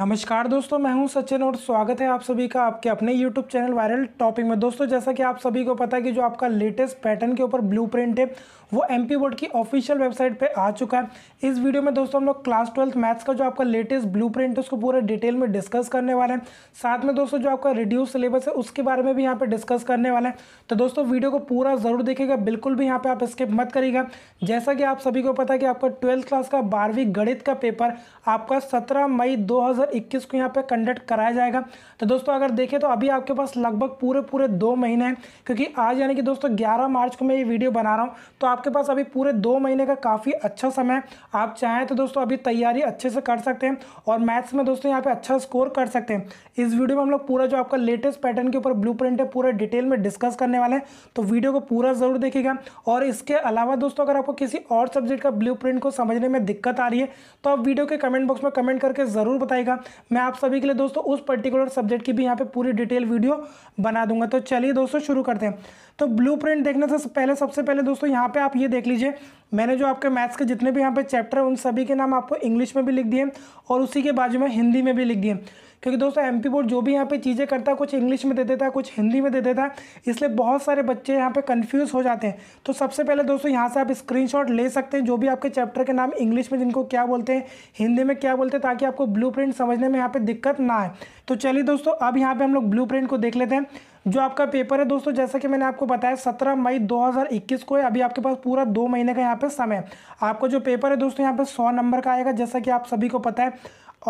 नमस्कार दोस्तों मैं हूं सचिन और स्वागत है आप सभी का आपके अपने यूट्यूब चैनल वायरल टॉपिक में दोस्तों जैसा कि आप सभी को पता है कि जो आपका लेटेस्ट पैटर्न के ऊपर ब्लूप्रिंट है वो एम बोर्ड की ऑफिशियल वेबसाइट पर आ चुका है इस वीडियो में दोस्तों हम लोग क्लास ट्वेल्थ मैथ्स का जो आपका लेटेस्ट ब्लू प्रिंट उसको पूरा डिटेल में डिस्कस करने वाले हैं साथ में दोस्तों जो आपका रिड्यूस सिलेबस है उसके बारे में भी यहाँ पर डिस्कस करने वाले हैं तो दोस्तों वीडियो को पूरा ज़रूर देखेगा बिल्कुल भी यहाँ पर आप स्किप मत करिएगा जैसा कि आप सभी को पता है कि आपका ट्वेल्थ क्लास का बारहवीं गणित का पेपर आपका सत्रह मई 2021 को यहाँ पे कंडक्ट कराया जाएगा तो दोस्तों अगर देखें तो अभी आपके पास लगभग पूरे पूरे दो महीने हैं क्योंकि आज यानी कि दोस्तों 11 मार्च को मैं ये वीडियो बना रहा हूँ तो आप आपके पास अभी पूरे दो महीने का काफ़ी अच्छा समय आप चाहें तो दोस्तों अभी तैयारी अच्छे से कर सकते हैं और मैथ्स में दोस्तों यहाँ पे अच्छा स्कोर कर सकते हैं इस वीडियो में हम लोग पूरा जो आपका लेटेस्ट पैटर्न के ऊपर ब्लू है पूरा डिटेल में डिस्कस करने वाले हैं तो वीडियो को पूरा ज़रूर देखिएगा और इसके अलावा दोस्तों अगर आपको किसी और सब्जेक्ट का ब्लू को समझने में दिक्कत आ रही है तो आप वीडियो के कमेंट बॉक्स में कमेंट करके ज़रूर बताएगा मैं आप सभी के लिए दोस्तों उस पर्टिकुलर सब्जेक्ट की भी यहाँ पर पूरी डिटेल वीडियो बना दूंगा तो चलिए दोस्तों शुरू करते हैं तो प्रिंट देखने से पहले सबसे पहले दोस्तों यहाँ पे आप ये देख लीजिए मैंने जो आपके मैथ्स के जितने भी यहाँ पे चैप्टर हैं उन सभी के नाम आपको इंग्लिश में भी लिख दिए और उसी के बाजू में हिंदी में भी लिख दिए क्योंकि दोस्तों एमपी बोर्ड जो भी यहाँ पे चीज़ें करता है कुछ इंग्लिश में दे देता है कुछ हिंदी में दे देता है इसलिए बहुत सारे बच्चे यहाँ पे कंफ्यूज हो जाते हैं तो सबसे पहले दोस्तों यहाँ से आप स्क्रीनशॉट ले सकते हैं जो भी आपके चैप्टर के नाम इंग्लिश में जिनको क्या बोलते हैं हिंदी में क्या बोलते हैं ताकि आपको ब्लू समझने में यहाँ पर दिक्कत ना आए तो चलिए दोस्तों अब यहाँ पर हम लोग ब्लू को देख लेते हैं जो आपका पेपर है दोस्तों जैसा कि मैंने आपको बताया सत्रह मई 2021 को है अभी आपके पास पूरा दो महीने का यहाँ पे समय है आपका जो पेपर है दोस्तों यहाँ पे सौ नंबर का आएगा जैसा कि आप सभी को पता है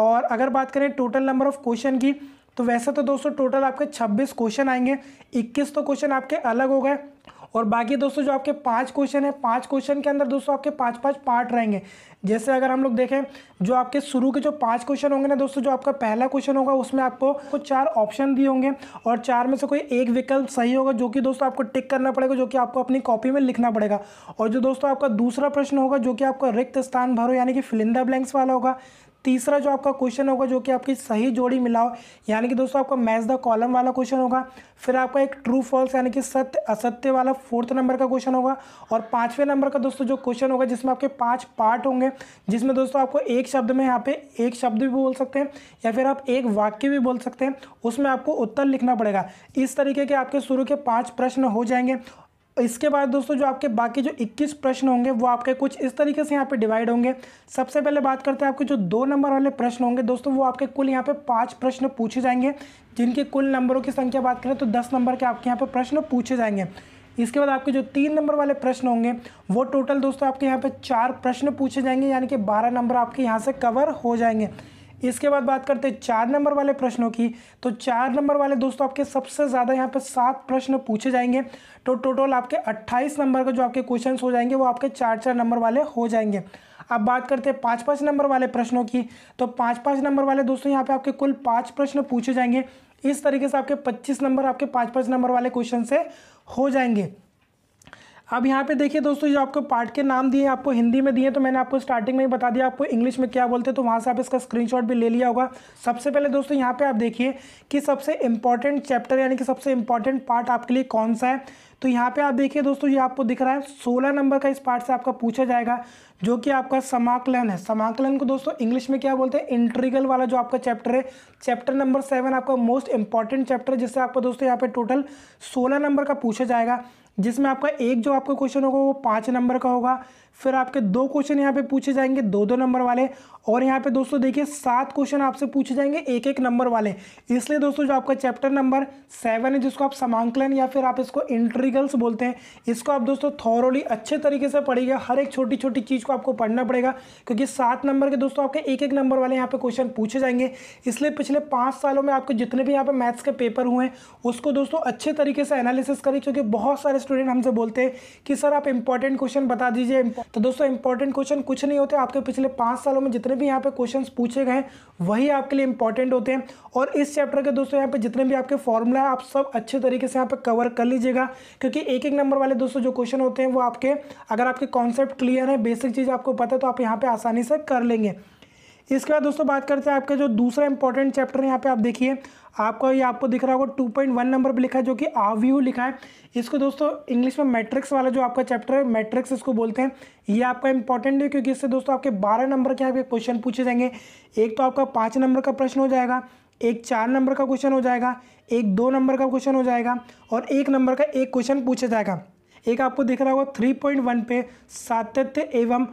और अगर बात करें टोटल नंबर ऑफ क्वेश्चन की तो वैसे तो दोस्तों टोटल आपके छब्बीस क्वेश्चन आएंगे इक्कीस तो क्वेश्चन आपके अलग हो गए और बाकी दोस्तों जो आपके पाँच क्वेश्चन है पाँच क्वेश्चन के अंदर दोस्तों आपके पाँच पाँच पार्ट रहेंगे जैसे अगर हम लोग देखें जो आपके शुरू के जो पाँच क्वेश्चन होंगे ना दोस्तों जो आपका पहला क्वेश्चन होगा उसमें आपको कुछ चार ऑप्शन दिए होंगे और चार में से कोई एक विकल्प सही होगा जो कि दोस्तों आपको टिक करना पड़ेगा जो कि आपको अपनी कॉपी में लिखना पड़ेगा और जो दोस्तों आपका दूसरा प्रश्न होगा जो कि आपका रिक्त स्थान भरो यानी कि फिलिंदा ब्लैंक्स वाला होगा तीसरा जो आपका क्वेश्चन होगा जो कि आपकी सही जोड़ी मिलाओ यानी कि दोस्तों आपका मैच द कॉलम वाला क्वेश्चन होगा फिर आपका एक ट्रू फॉल्स यानी कि सत्य असत्य वाला फोर्थ नंबर का क्वेश्चन होगा और पाँचवें नंबर का दोस्तों जो क्वेश्चन होगा जिसमें आपके पाँच पार्ट होंगे जिसमें दोस्तों आपको एक शब्द में यहाँ पे एक शब्द भी बोल सकते हैं या फिर आप एक वाक्य भी बोल सकते हैं उसमें आपको उत्तर लिखना पड़ेगा इस तरीके के आपके शुरू के पाँच प्रश्न हो जाएंगे इसके बाद दोस्तों जो आपके बाकी जो 21 प्रश्न होंगे वो आपके कुछ इस तरीके से यहाँ पे डिवाइड होंगे सबसे पहले बात करते हैं आपके जो दो नंबर वाले प्रश्न होंगे दोस्तों वो आपके कुल यहाँ पे पाँच प्रश्न पूछे जाएंगे जिनके कुल नंबरों की संख्या बात करें तो दस नंबर के आपके यहाँ पर प्रश्न पूछे जाएंगे इसके बाद आपके जो तीन नंबर वाले प्रश्न होंगे वो टोटल दोस्तों आपके यहाँ पर चार प्रश्न पूछे जाएंगे यानी कि बारह नंबर आपके यहाँ से कवर हो जाएंगे इसके बाद बात करते हैं चार नंबर वाले प्रश्नों की तो चार नंबर वाले दोस्तों आपके सबसे ज़्यादा यहाँ पर सात प्रश्न पूछे जाएंगे तो टोटल आपके अट्ठाईस नंबर का जो आपके क्वेश्चन हो जाएंगे वो आपके चार चार नंबर वाले हो जाएंगे अब बात करते हैं पाँच पाँच नंबर वाले प्रश्नों की तो पाँच पाँच नंबर वाले दोस्तों यहाँ पे आपके कुल पाँच प्रश्न पूछे जाएंगे इस तरीके से आपके पच्चीस नंबर आपके पाँच पाँच नंबर वाले क्वेश्चन से हो जाएंगे अब यहाँ पे देखिए दोस्तों जो आपको पार्ट के नाम दिए आपको हिंदी में दिए तो मैंने आपको स्टार्टिंग में ही बता दिया आपको इंग्लिश में क्या बोलते हैं तो वहाँ से आप इसका स्क्रीनशॉट भी ले लिया होगा सबसे पहले दोस्तों यहाँ पे आप देखिए कि सबसे इंपॉर्टेंट चैप्टर यानी कि सबसे इंपॉर्टेंट पार्ट आपके लिए कौन सा है तो यहाँ पे आप देखिए दोस्तों ये आपको दिख रहा है सोलह नंबर का इस पार्ट से आपका पूछा जाएगा जो कि आपका समाकलन है समाकलन को दोस्तों इंग्लिश में क्या बोलते हैं इंट्रीगल वाला जो आपका चैप्टर है चैप्टर नंबर सेवन आपका मोस्ट इंपॉर्टेंट चैप्टर जिससे आपको दोस्तों यहाँ पे टोटल सोलह नंबर का पूछा जाएगा जिसमें आपका एक जो आपका क्वेश्चन होगा वो पाँच नंबर का होगा फिर आपके दो क्वेश्चन यहाँ पे पूछे जाएंगे दो दो नंबर वाले और यहाँ पे दोस्तों देखिए सात क्वेश्चन आपसे पूछे जाएंगे एक एक नंबर वाले इसलिए दोस्तों जो आपका चैप्टर नंबर सेवन है जिसको आप समांकलन या फिर आप इसको इंट्रीगल्स बोलते हैं इसको आप दोस्तों थॉरोली अच्छे तरीके से पढ़िएगा हर एक छोटी छोटी चीज़ को आपको पढ़ना पड़ेगा क्योंकि सात नंबर के दोस्तों आपके एक एक नंबर वाले यहाँ पर क्वेश्चन पूछे जाएंगे इसलिए पिछले पाँच सालों में आपके जितने भी यहाँ पर मैथ्स के पेपर हुए हैं उसको दोस्तों अच्छे तरीके से एनालिसिस करिए क्योंकि बहुत सारे स्टूडेंट हमसे बोलते हैं कि सर आप इंपॉर्टेंट क्वेश्चन बता दीजिए तो दोस्तों इंपॉर्टेंट क्वेश्चन कुछ नहीं होते आपके पिछले पाँच सालों में जितने भी यहाँ पे क्वेश्चन पूछे गए वही आपके लिए इंपॉर्टेंट होते हैं और इस चैप्टर के दोस्तों यहाँ पे जितने भी आपके फॉर्मूला है आप सब अच्छे तरीके से यहाँ पे कवर कर लीजिएगा क्योंकि एक एक नंबर वाले दोस्तों जो क्वेश्चन होते हैं वो आपके अगर आपके कॉन्सेप्ट क्लियर है बेसिक चीज़ आपको पता है तो आप यहाँ पर आसानी से कर लेंगे इसके बाद दोस्तों बात करते हैं आपका जो दूसरा इंपॉर्टेंट चैप्टर यहाँ पे आप देखिए आपको ये आपको दिख रहा होगा टू पॉइंट वन नंबर पर लिखा है जो कि आव्यू लिखा है इसको दोस्तों इंग्लिश में मैट्रिक्स वाला जो आपका चैप्टर है मैट्रिक्स इसको बोलते हैं ये आपका इंपॉर्टेंट है क्योंकि इससे दोस्तों आपके बारह नंबर के यहाँ पे क्वेश्चन पूछे जाएंगे एक तो आपका पाँच नंबर का प्रश्न हो जाएगा एक चार नंबर का क्वेश्चन हो जाएगा एक दो नंबर का क्वेश्चन हो जाएगा और एक नंबर का एक क्वेश्चन पूछा जाएगा एक आपको दिख रहा होगा थ्री पॉइंट वन पे सातत्य एवं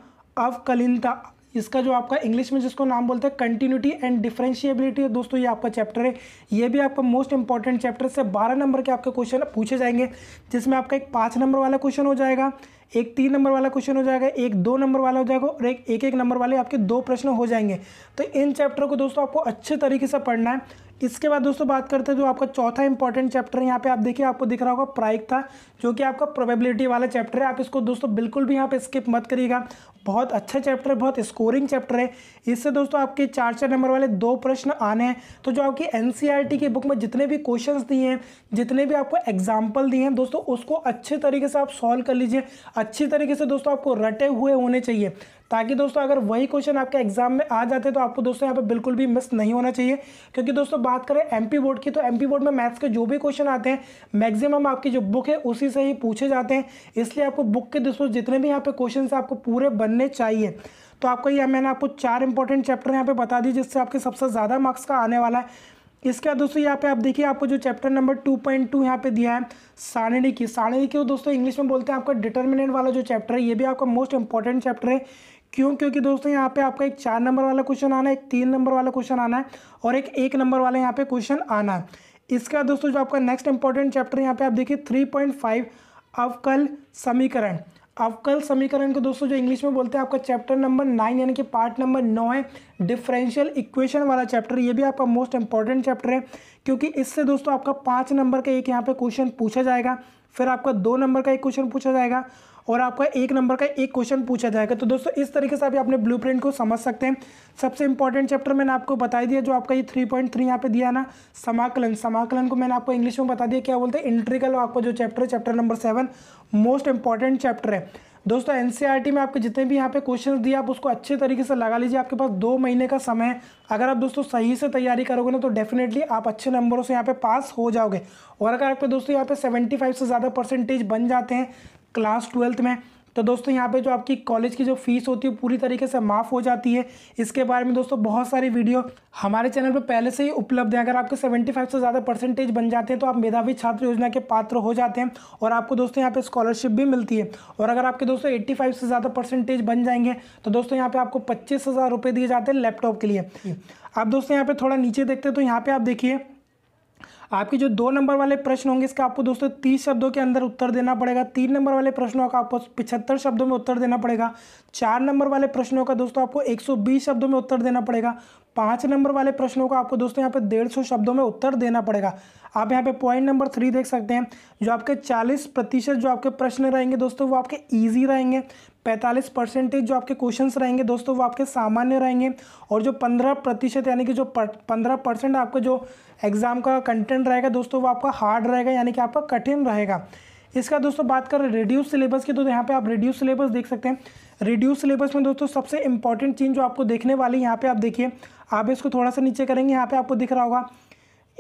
अवकलीनता इसका जो आपका इंग्लिश में जिसको नाम बोलते हैं कंटिन्यूटी एंड डिफ्रेंशिएबिलिटी दोस्तों ये आपका चैप्टर है ये भी आपका मोस्ट इंपॉर्टेंट चैप्टर से बारह नंबर के आपके क्वेश्चन पूछे जाएंगे जिसमें आपका एक पाँच नंबर वाला क्वेश्चन हो जाएगा एक तीन नंबर वाला क्वेश्चन हो जाएगा एक दो नंबर वाला हो जाएगा और एक एक, एक नंबर वाले आपके दो प्रश्न हो जाएंगे तो इन चैप्टर को दोस्तों आपको अच्छे तरीके से पढ़ना है इसके बाद दोस्तों बात करते हैं जो आपका चौथा इंपॉर्टेंट चैप्टर है यहाँ पे आप देखिए आपको दिख रहा होगा प्राइक था जो कि आपका प्रोबेबिलिटी वाला चैप्टर है आप इसको दोस्तों बिल्कुल भी यहाँ पे स्किप मत करिएगा बहुत अच्छा चैप्टर है बहुत स्कोरिंग चैप्टर है इससे दोस्तों आपके चार चार नंबर वाले दो प्रश्न आने हैं तो जो आपकी एन e की बुक में जितने भी क्वेश्चन दिए हैं जितने भी आपको एग्जाम्पल दिए हैं दोस्तों उसको अच्छे तरीके से आप सॉल्व कर लीजिए अच्छी तरीके से दोस्तों आपको रटे हुए होने चाहिए ताकि दोस्तों अगर वही क्वेश्चन आपके एग्जाम में आ जाते तो आपको दोस्तों यहाँ पर बिल्कुल भी मिस नहीं होना चाहिए क्योंकि दोस्तों बात करें एम बोर्ड की तो एम बोर्ड में मैथ्स के जो भी क्वेश्चन आते हैं मैक्सिमम आपकी जो बुक है उसी से ही पूछे जाते हैं इसलिए आपको बुक के दोस्तों जितने भी यहाँ पे क्वेश्चन आपको पूरे बनने चाहिए तो आपको यहाँ मैंने आपको चार इंपॉर्टेंट चैप्टर यहाँ पे बता दी जिससे आपके सबसे ज़्यादा मार्क्स का आने वाला है इसके बाद दोस्तों यहाँ पे आप देखिए आपको जो chapter number two point two यहाँ पे दिया है की सारणिकी की दोस्तों इंग्लिश में बोलते हैं आपका डिटर्मिनेंट वाला जो चैप्टर है ये भी आपका मोस्ट इंपॉर्टेंट चैप्टर है क्यों क्योंकि दोस्तों यहाँ पे आपका एक चार नंबर वाला क्वेश्चन आना है एक तीन नंबर वाला क्वेश्चन आना है और एक एक नंबर वाला यहाँ पे क्वेश्चन आना है इसका दोस्तों जो आपका नेक्स्ट इंपॉर्टेंट चैप्टर यहाँ पे आप देखिए थ्री पॉइंट फाइव अवकल समीकरण अवकल समीकरण को दोस्तों जो इंग्लिश में बोलते हैं आपका चैप्टर नंबर नाइन यानी कि पार्ट नंबर नौ है डिफरेंशियल इक्वेशन वाला चैप्टर ये भी आपका मोस्ट इंपॉर्टेंट चैप्टर है क्योंकि इससे दोस्तों आपका पाँच नंबर का एक यहाँ पे क्वेश्चन पूछा जाएगा फिर आपका दो नंबर का एक क्वेश्चन पूछा जाएगा और आपका एक नंबर का एक क्वेश्चन पूछा जाएगा तो दोस्तों इस तरीके से आप अपने ब्लू को समझ सकते हैं सबसे इंपॉर्टेंट चैप्टर मैंने आपको बता दिया जो आपका ये थ्री पॉइंट थ्री यहाँ पे दिया ना समाकलन समाकलन को मैंने आपको इंग्लिश में बता दिया क्या बोलते हैं इंट्रिकल आपका जो चैप्टर है chapter number seven most important chapter है दोस्तों एनसीईआरटी e में आपके जितने भी यहाँ पे क्वेश्चन दिए आप उसको अच्छे तरीके से लगा लीजिए आपके पास दो महीने का समय है अगर आप दोस्तों सही से तैयारी करोगे ना तो डेफिनेटली आप अच्छे नंबरों से यहाँ पे पास हो जाओगे और अगर आपके दोस्तों यहाँ पे 75 से ज़्यादा परसेंटेज बन जाते हैं क्लास ट्वेल्थ में तो दोस्तों यहाँ पे जो आपकी कॉलेज की जो फीस होती है पूरी तरीके से माफ़ हो जाती है इसके बारे में दोस्तों बहुत सारी वीडियो हमारे चैनल पर पहले से ही उपलब्ध है अगर आपके 75 से ज़्यादा परसेंटेज बन जाते हैं तो आप मेधावी छात्र योजना के पात्र हो जाते हैं और आपको दोस्तों यहाँ पे स्कॉलरशिप भी मिलती है और अगर आपके दोस्तों एट्टी से ज़्यादा परसेंटेज बन जाएंगे तो दोस्तों यहाँ पर आपको पच्चीस दिए जाते हैं लैपटॉप के लिए आप दोस्तों यहाँ पर थोड़ा नीचे देखते हैं तो यहाँ पर आप देखिए आपके जो दो नंबर वाले प्रश्न होंगे इसका आपको दोस्तों तीस शब्दों के अंदर उत्तर देना पड़ेगा तीन नंबर वाले प्रश्नों का आपको पिछहत्तर शब्दों में उत्तर देना पड़ेगा चार नंबर वाले प्रश्नों का दोस्तों आपको एक शब्दों में उत्तर देना पड़ेगा पाँच नंबर वाले प्रश्नों का आपको दोस्तों यहाँ पे डेढ़ सौ शब्दों में उत्तर देना पड़ेगा आप यहाँ पे पॉइंट नंबर थ्री देख सकते हैं जो आपके चालीस प्रतिशत जो आपके प्रश्न रहेंगे दोस्तों वो आपके ईजी रहेंगे पैंतालीस परसेंटेज जो आपके क्वेश्चंस रहेंगे दोस्तों वो आपके सामान्य रहेंगे और जो पंद्रह प्रतिशत यानी कि जो पंद्रह परसेंट आपका जो एग्ज़ाम का कंटेंट रहेगा दोस्तों वो आपका हार्ड रहेगा यानी कि आपका कठिन रहेगा इसका दोस्तों बात करें रिड्यूस सिलेबस की तो यहाँ पे आप रिड्यूस सिलेबस देख सकते हैं रिड्यूस सिलेबस में दोस्तों सबसे इंपॉर्टेंट चीज़ जो आपको देखने वाली यहाँ पे आप देखिए आप इसको थोड़ा सा नीचे करेंगे यहाँ पे आपको दिख रहा होगा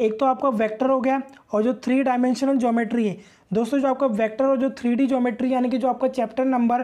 एक तो आपका वेक्टर हो गया और जो थ्री डायमेंशनल ज्योमेट्री है दोस्तों जो आपका वेक्टर और जो थ्री डी ज्योमेट्री यानी कि जो आपका चैप्टर नंबर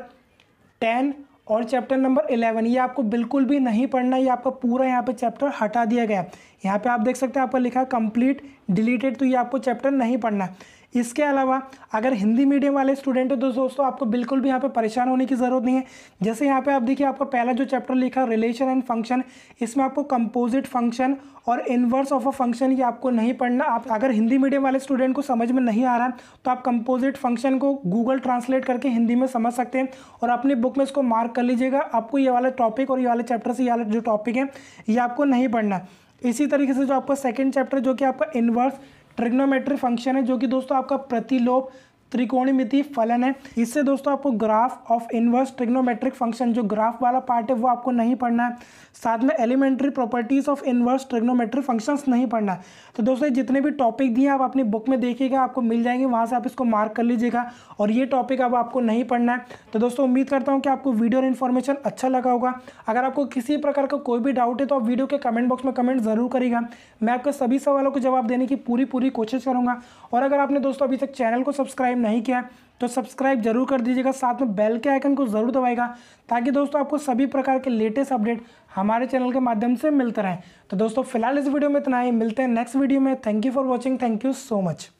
टेन और चैप्टर नंबर इलेवन ये आपको बिल्कुल भी नहीं पढ़ना ये आपका पूरा यहाँ पे चैप्टर हटा दिया गया यहाँ पे आप देख सकते हैं आपका लिखा कंप्लीट डिलीटेड तो ये आपको चैप्टर नहीं पढ़ना इसके अलावा अगर हिंदी मीडियम वाले स्टूडेंट हो तो दोस्तों आपको बिल्कुल भी यहाँ पे परेशान होने की ज़रूरत नहीं है जैसे यहाँ पे आप देखिए आपका पहला जो चैप्टर लिखा रिलेशन एंड फंक्शन इसमें आपको कंपोजिट फंक्शन और इन्वर्स ऑफ अ फंक्शन ये आपको नहीं पढ़ना आप अगर हिंदी मीडियम वाले स्टूडेंट को समझ में नहीं आ रहा तो आप कंपोजिट फंक्शन को गूगल ट्रांसलेट करके हिंदी में समझ सकते हैं और अपनी बुक में इसको मार्क कर लीजिएगा आपको ये वाला टॉपिक और ये वाले चैप्टर से ये वाला जो टॉपिक है ये आपको नहीं पढ़ना इसी तरीके से जो आपका सेकेंड चैप्टर जो कि आपका इन्वर्स ट्रिग्नोमेट्री फंक्शन है जो कि दोस्तों आपका प्रतिलोप त्रिकोणमिति फलन है इससे दोस्तों आपको graph of inverse trigonometric function जो ग्राफ वाला पार्ट है वो आपको नहीं पढ़ना है साथ में elementary properties of inverse trigonometric functions नहीं पढ़ना है तो दोस्तों जितने भी टॉपिक दिए आप अपनी बुक में देखिएगा आपको मिल जाएंगे वहाँ से आप इसको मार्क कर लीजिएगा और ये टॉपिक अब आपको नहीं पढ़ना है तो दोस्तों उम्मीद करता हूँ कि आपको वीडियो और इन्फॉर्मेशन अच्छा लगा होगा अगर आपको किसी प्रकार का कोई भी डाउट है तो आप वीडियो के कमेंट बॉक्स में कमेंट ज़रूर करेगा मैं आपके सभी सवालों को जवाब देने की पूरी पूरी कोशिश करूँगा और अगर आपने दोस्तों अभी तक चैनल को सब्सक्राइब नहीं किया है तो सब्सक्राइब जरूर कर दीजिएगा साथ में बेल के आइकन को ज़रूर दबाएगा ताकि दोस्तों आपको सभी प्रकार के लेटेस्ट अपडेट हमारे चैनल के माध्यम से मिलते रहें तो दोस्तों फिलहाल इस वीडियो में इतना ही मिलते हैं नेक्स्ट वीडियो में thank you for watching thank you so much